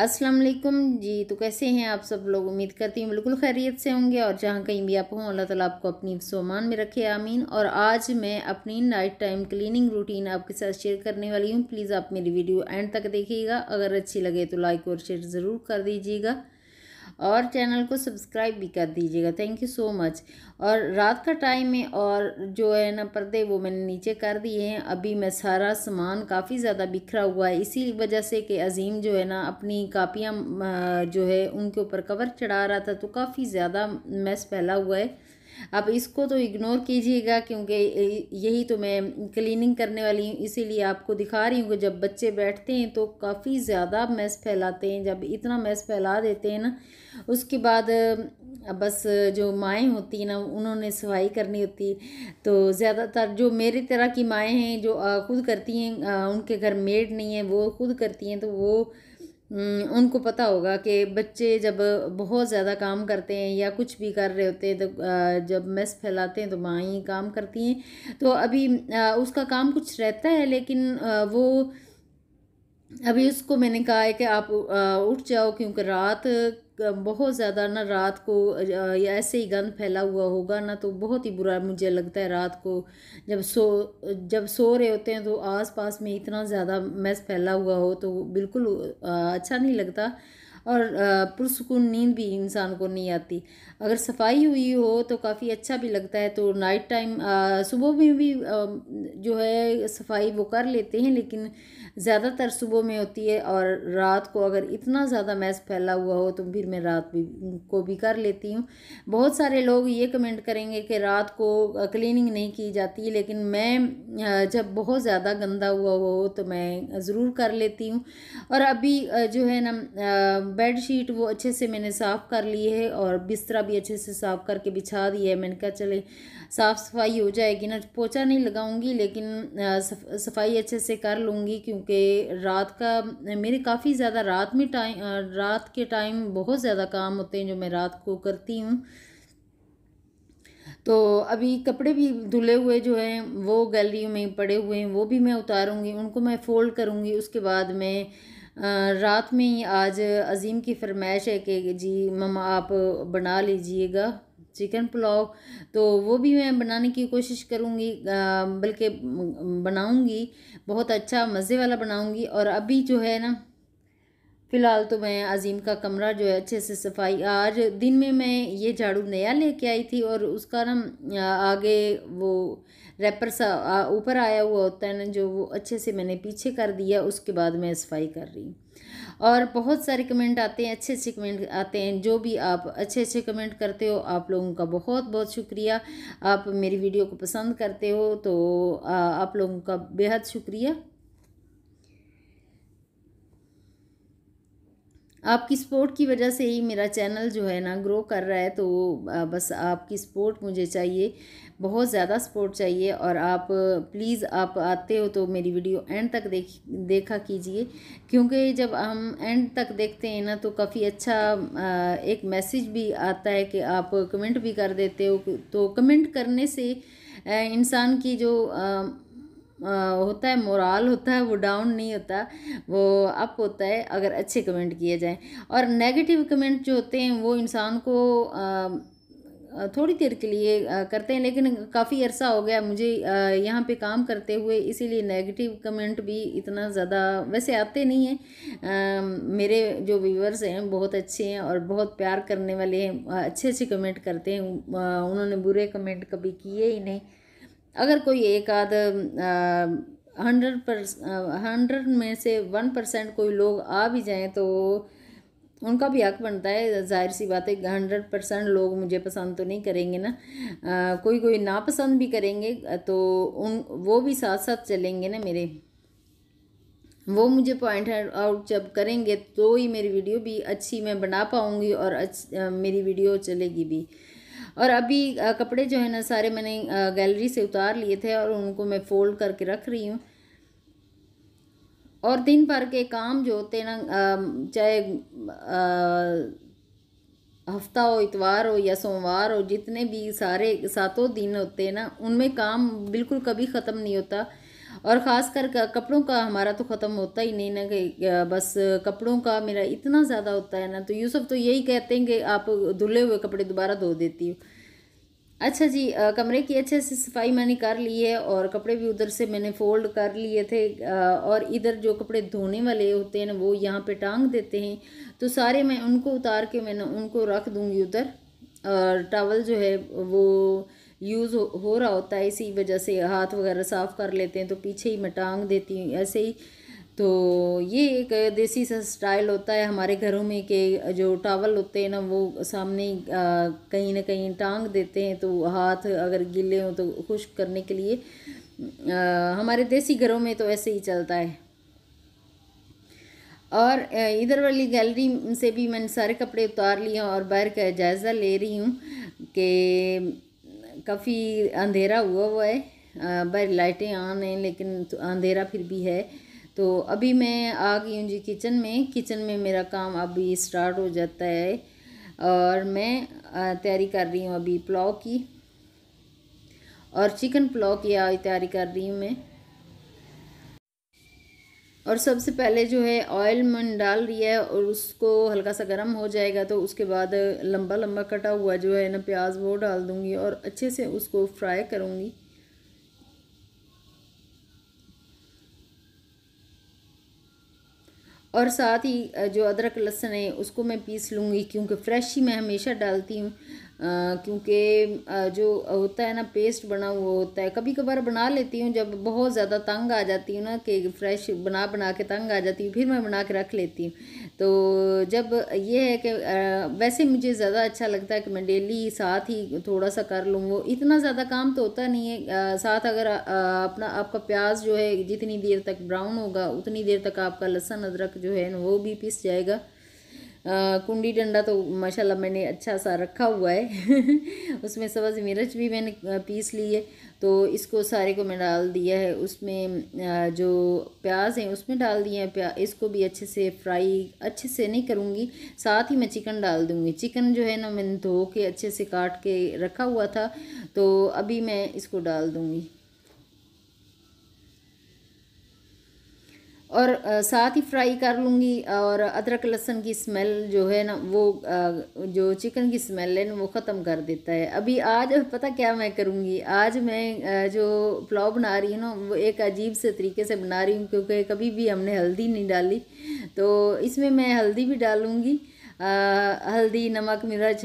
अस्सलाम वालेकुम जी तो कैसे हैं आप सब लोग उम्मीद करती हूँ बिल्कुल खैरियत से होंगे और जहाँ कहीं भी आप हों अल्लाह ताला आपको अपनी सोमान में रखे आमीन और आज मैं अपनी नाइट टाइम क्लीनिंग रूटीन आपके साथ शेयर करने वाली हूँ प्लीज़ आप मेरी वीडियो एंड तक देखिएगा अगर अच्छी लगे तो लाइक और शेयर ज़रूर कर दीजिएगा और चैनल को सब्सक्राइब भी कर दीजिएगा थैंक यू सो मच और रात का टाइम है और जो है ना पर्दे वो मैंने नीचे कर दिए हैं अभी मैं सारा सामान काफ़ी ज़्यादा बिखरा हुआ है इसी वजह से कि अजीम जो है ना अपनी कापियाँ जो है उनके ऊपर कवर चढ़ा रहा था तो काफ़ी ज़्यादा मैस फैला हुआ है अब इसको तो इग्नोर कीजिएगा क्योंकि यही तो मैं क्लीनिंग करने वाली हूँ इसीलिए आपको दिखा रही हूँ कि जब बच्चे बैठते हैं तो काफ़ी ज़्यादा मैस फैलाते हैं जब इतना मैस फैला देते हैं ना उसके बाद बस जो माएँ होती हैं ना उन्होंने सफाई करनी होती तो ज़्यादातर जो मेरी तरह की माएँ हैं जो खुद करती हैं उनके घर मेड नहीं है वो खुद करती हैं तो वो हम्म, उनको पता होगा कि बच्चे जब बहुत ज़्यादा काम करते हैं या कुछ भी कर रहे होते हैं तो जब मेस फैलाते हैं तो माँ ही काम करती हैं तो अभी उसका काम कुछ रहता है लेकिन वो अभी उसको मैंने कहा है कि आप उठ जाओ क्योंकि रात बहुत ज़्यादा ना रात को या ऐसे ही गंद फैला हुआ होगा ना तो बहुत ही बुरा मुझे लगता है रात को जब सो जब सो रहे होते हैं तो आस पास में इतना ज़्यादा मैस फैला हुआ हो तो बिल्कुल अच्छा नहीं लगता और पुरसकून नींद भी इंसान को नहीं आती अगर सफाई हुई हो तो काफ़ी अच्छा भी लगता है तो नाइट टाइम सुबह में भी जो है सफाई वो कर लेते हैं लेकिन ज़्यादातर सुबह में होती है और रात को अगर इतना ज़्यादा मैस फैला हुआ हो तो फिर मैं रात भी को भी कर लेती हूँ बहुत सारे लोग ये कमेंट करेंगे कि रात को क्लीनिंग नहीं की जाती लेकिन मैं जब बहुत ज़्यादा गंदा हुआ हो तो मैं ज़रूर कर लेती हूँ और अभी जो है ना बेड शीट वो अच्छे से मैंने साफ़ कर ली है और बिस्तरा भी अच्छे से साफ़ करके बिछा दिया है मैंने कहा चले साफ़ सफाई हो जाएगी ना पोछा नहीं लगाऊंगी लेकिन सफाई अच्छे से कर लूँगी क्योंकि रात का मेरे काफ़ी ज़्यादा रात में टाइम रात के टाइम बहुत ज़्यादा काम होते हैं जो मैं रात को करती हूँ तो अभी कपड़े भी धुले हुए जो हैं वो गैलरी में पड़े हुए हैं वो भी मैं उतारूँगी उनको मैं फ़ोल्ड करूँगी उसके बाद मैं रात में ही आज अज़ीम की फरमाइश है कि जी ममा आप बना लीजिएगा चिकन पुलाव तो वो भी मैं बनाने की कोशिश करूँगी बल्कि बनाऊँगी बहुत अच्छा मज़े वाला बनाऊँगी और अभी जो है ना फ़िलहाल तो मैं अजीम का कमरा जो है अच्छे से सफाई आज दिन में मैं ये झाड़ू नया लेके आई थी और उसका ना आगे वो रैपर सा ऊपर आया हुआ होता है ना जो वो अच्छे से मैंने पीछे कर दिया उसके बाद मैं सफाई कर रही हूँ और बहुत सारे कमेंट आते हैं अच्छे अच्छे कमेंट आते हैं जो भी आप अच्छे अच्छे कमेंट करते हो आप लोगों का बहुत बहुत शुक्रिया आप मेरी वीडियो को पसंद करते हो तो आप लोगों का बेहद शुक्रिया आपकी सपोर्ट की वजह से ही मेरा चैनल जो है ना ग्रो कर रहा है तो बस आपकी सपोर्ट मुझे चाहिए बहुत ज़्यादा सपोर्ट चाहिए और आप प्लीज़ आप आते हो तो मेरी वीडियो एंड तक देख देखा कीजिए क्योंकि जब हम एंड तक देखते हैं ना तो काफ़ी अच्छा एक मैसेज भी आता है कि आप कमेंट भी कर देते हो तो कमेंट करने से इंसान की जो होता है मोराल होता है वो डाउन नहीं होता वो अप होता है अगर अच्छे कमेंट किए जाएँ और नेगेटिव कमेंट जो होते हैं वो इंसान को थोड़ी देर के लिए करते हैं लेकिन काफ़ी अरसा हो गया मुझे यहाँ पे काम करते हुए इसीलिए नेगेटिव कमेंट भी इतना ज़्यादा वैसे आते नहीं हैं मेरे जो व्यूवर्स हैं बहुत अच्छे हैं और बहुत प्यार करने वाले हैं अच्छे अच्छे कमेंट करते हैं उन्होंने बुरे कमेंट कभी किए ही नहीं अगर कोई एक आध हंड्रेड पर हंड्रेड में से वन परसेंट कोई लोग आ भी जाएं तो उनका भी हक बनता है जाहिर सी बात है हंड्रेड परसेंट लोग मुझे पसंद तो नहीं करेंगे ना आ, कोई कोई नापसंद भी करेंगे तो उन वो भी साथ साथ चलेंगे ना मेरे वो मुझे पॉइंट आउट जब करेंगे तो ही मेरी वीडियो भी अच्छी मैं बना पाऊँगी और अच्छ, आ, मेरी वीडियो चलेगी भी और अभी कपड़े जो है ना सारे मैंने गैलरी से उतार लिए थे और उनको मैं फ़ोल्ड करके रख रही हूँ और दिन भर के काम जो होते हैं ना चाहे हफ्ता हो इतवार हो या सोमवार हो जितने भी सारे सातों दिन होते हैं ना उनमें काम बिल्कुल कभी ख़त्म नहीं होता और ख़ास कर कपड़ों का हमारा तो ख़त्म होता ही नहीं ना कि बस कपड़ों का मेरा इतना ज़्यादा होता है ना तो यूसुफ तो यही कहते हैं कि आप धुले हुए कपड़े दोबारा धो देती हो अच्छा जी आ, कमरे की अच्छे से सफाई मैंने कर ली है और कपड़े भी उधर से मैंने फ़ोल्ड कर लिए थे आ, और इधर जो कपड़े धोने वाले होते हैं ना वो यहाँ पे टांग देते हैं तो सारे मैं उनको उतार के मैंने उनको रख दूँगी उधर और टावल जो है वो यूज़ हो, हो रहा होता है इसी वजह से हाथ वगैरह साफ़ कर लेते हैं तो पीछे ही मैं टांग देती हूँ ऐसे ही तो ये एक देसी सा स्टाइल होता है हमारे घरों में के जो टावल होते हैं ना वो सामने कहीं ना कहीं टांग देते हैं तो हाथ अगर गीले हों तो खुश्क करने के लिए आ, हमारे देसी घरों में तो ऐसे ही चलता है और इधर वाली गैलरी से भी मैंने सारे कपड़े उतार लिए और बाहर का जायज़ा ले रही हूँ कि काफ़ी अंधेरा हुआ हुआ है बाहर लाइटें ऑन हैं लेकिन तो अंधेरा फिर भी है तो अभी मैं आ गई हूँ जी किचन में किचन में मेरा काम अभी स्टार्ट हो जाता है और मैं तैयारी कर रही हूँ अभी पुलाव की और चिकन पुलाव की तैयारी कर रही हूँ मैं और सबसे पहले जो है ऑयल मन डाल रही है और उसको हल्का सा गर्म हो जाएगा तो उसके बाद लंबा लंबा कटा हुआ जो है ना प्याज वो डाल दूँगी और अच्छे से उसको फ्राई करूँगी और साथ ही जो अदरक लहसुन है उसको मैं पीस लूँगी क्योंकि फ्रेश ही मैं हमेशा डालती हूँ क्योंकि जो होता है ना पेस्ट बना हुआ होता है कभी कभार बना लेती हूँ जब बहुत ज़्यादा तंग आ जाती हूँ ना कि फ्रेश बना बना के तंग आ जाती हूँ फिर मैं बना के रख लेती हूँ तो जब ये है कि वैसे मुझे ज़्यादा अच्छा लगता है कि मैं डेली साथ ही थोड़ा सा कर लूँ वो इतना ज़्यादा काम तो होता नहीं है साथ अगर अपना आपका प्याज जो है जितनी देर तक ब्राउन होगा उतनी देर तक आपका लहसुन अदरक जो है ना वो भी पिस जाएगा आ, कुंडी डंडा तो माशाल्लाह मैंने अच्छा सा रखा हुआ है उसमें सब्ज़ मिर्च भी मैंने पीस ली है तो इसको सारे को मैं डाल दिया है उसमें जो प्याज हैं उसमें डाल दिया है प्या इसको भी अच्छे से फ्राई अच्छे से नहीं करूँगी साथ ही मैं चिकन डाल दूँगी चिकन जो है ना मैंने धो के अच्छे से काट के रखा हुआ था तो अभी मैं इसको डाल दूँगी और साथ ही फ्राई कर लूँगी और अदरक लहसन की स्मेल जो है ना वो जो चिकन की स्मेल है ना वो ख़त्म कर देता है अभी आज पता क्या मैं करूँगी आज मैं जो पुलाव बना रही हूँ ना वो एक अजीब से तरीके से बना रही हूँ क्योंकि कभी भी हमने हल्दी नहीं डाली तो इसमें मैं हल्दी भी डालूँगी हल्दी नमक मिर्च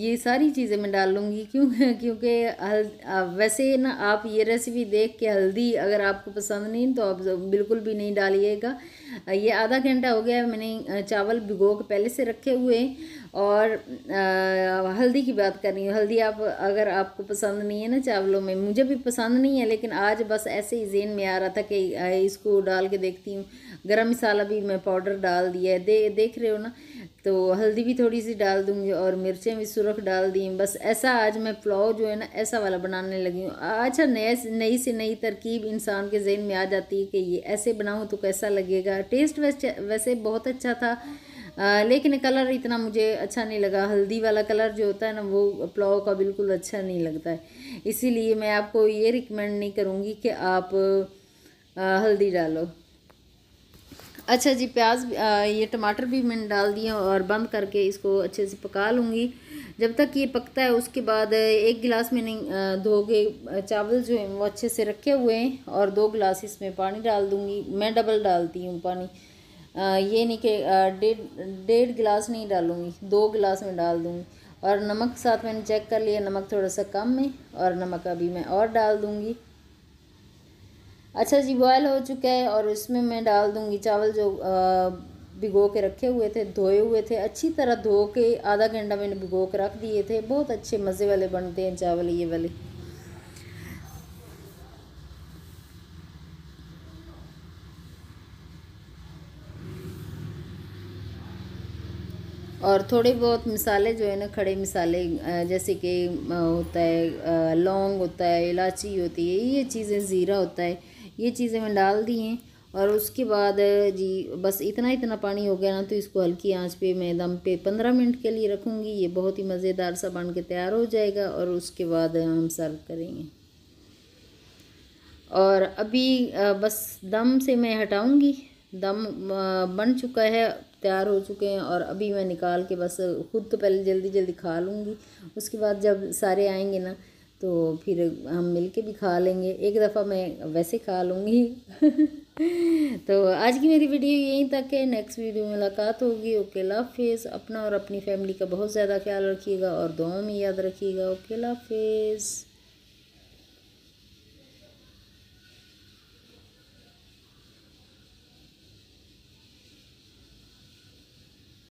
ये सारी चीज़ें मैं डाल लूँगी क्यों क्योंकि हल वैसे ना आप ये रेसिपी देख के हल्दी अगर आपको पसंद नहीं तो आप बिल्कुल भी नहीं डालिएगा ये आधा घंटा हो गया मैंने चावल भिगो के पहले से रखे हुए और आ, हल्दी की बात कर रही हूँ हल्दी आप अगर आपको पसंद नहीं है ना चावलों में मुझे भी पसंद नहीं है लेकिन आज बस ऐसे ही जेन में आ रहा था कि इसको डाल के देखती हूँ गरम मसाला भी मैं पाउडर डाल दिया है दे देख रहे हो ना तो हल्दी भी थोड़ी सी डाल दूंगी और मिर्चें भी सुरख डाल दी बस ऐसा आज मैं पुलाव जो है ना ऐसा वाला बनाने लगी हूँ अच्छा नया नई से नई तरकीब इंसान के जहन में आ जाती है कि ये ऐसे बनाऊँ तो कैसा लगेगा टेस्ट वैसे वैसे बहुत अच्छा था आ, लेकिन कलर इतना मुझे अच्छा नहीं लगा हल्दी वाला कलर जो होता है ना वो पुलाव का बिल्कुल अच्छा नहीं लगता है इसीलिए मैं आपको ये रिकमेंड नहीं करूँगी कि आप आ, हल्दी डालो अच्छा जी प्याज ये टमाटर भी मैंने डाल दिया और बंद करके इसको अच्छे से पका लूँगी जब तक ये पकता है उसके बाद एक गिलास मैंने दो के चावल जो हैं वो अच्छे से रखे हुए हैं और दो गिलास इसमें पानी डाल दूँगी मैं डबल डालती हूँ पानी ये नहीं कि डेढ़ डेढ़ गिलास नहीं डालूँगी दो गिलास में डाल दूँगी और नमक साथ मैंने चेक कर लिया नमक थोड़ा सा कम है और नमक अभी मैं और डाल दूँगी अच्छा जी बॉयल हो चुका है और इसमें मैं डाल दूँगी चावल जो भिगो के रखे हुए थे धोए हुए थे अच्छी तरह धो के आधा घंटा मैंने भिगो के रख दिए थे बहुत अच्छे मज़े वाले बनते हैं चावल ये वाले और थोड़े बहुत मिसाले जो है ना खड़े मिसाले जैसे कि होता है लौंग होता है इलायची होती है ये चीज़ें ज़ीरा होता है ये चीज़ें मैं डाल दी हैं और उसके बाद जी बस इतना इतना पानी हो गया ना तो इसको हल्की आंच पे मैं दम पे पंद्रह मिनट के लिए रखूँगी ये बहुत ही मज़ेदार सा बन के तैयार हो जाएगा और उसके बाद हम सर्व करेंगे और अभी बस दम से मैं हटाऊँगी दम बन चुका है तैयार हो चुके हैं और अभी मैं निकाल के बस खुद तो पहले जल्दी जल्दी खा लूँगी उसके बाद जब सारे आएंगे ना तो फिर हम मिल के भी खा लेंगे एक दफ़ा मैं वैसे खा लूँगी तो आज की मेरी वीडियो यहीं तक है नेक्स्ट वीडियो में मुलाकात होगी ओके लाफिज़ अपना और अपनी फैमिली का बहुत ज़्यादा ख्याल रखिएगा और दुआओं में याद रखिएगा ओके लाफिज़